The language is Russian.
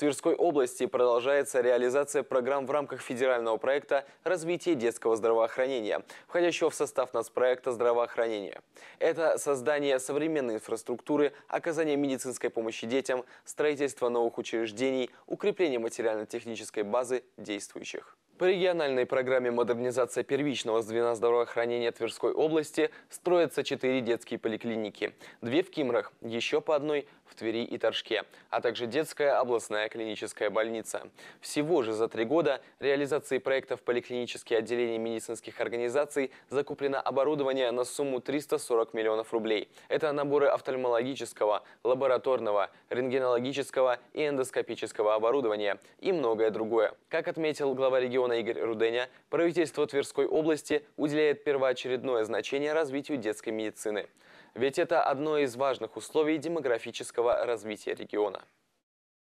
Тверской области продолжается реализация программ в рамках федерального проекта «Развитие детского здравоохранения», входящего в состав нацпроекта «Здравоохранение». Это создание современной инфраструктуры, оказание медицинской помощи детям, строительство новых учреждений, укрепление материально-технической базы действующих. По региональной программе модернизация первичного звена здравоохранения Тверской области строятся четыре детские поликлиники. Две в Кимрах, еще по одной в Твери и Торжке, а также детская областная клиническая больница. Всего же за три года реализации проектов поликлинические отделения медицинских организаций закуплено оборудование на сумму 340 миллионов рублей. Это наборы офтальмологического, лабораторного, рентгенологического и эндоскопического оборудования и многое другое. Как отметил глава региона региона Игорь Руденя, правительство Тверской области уделяет первоочередное значение развитию детской медицины. Ведь это одно из важных условий демографического развития региона.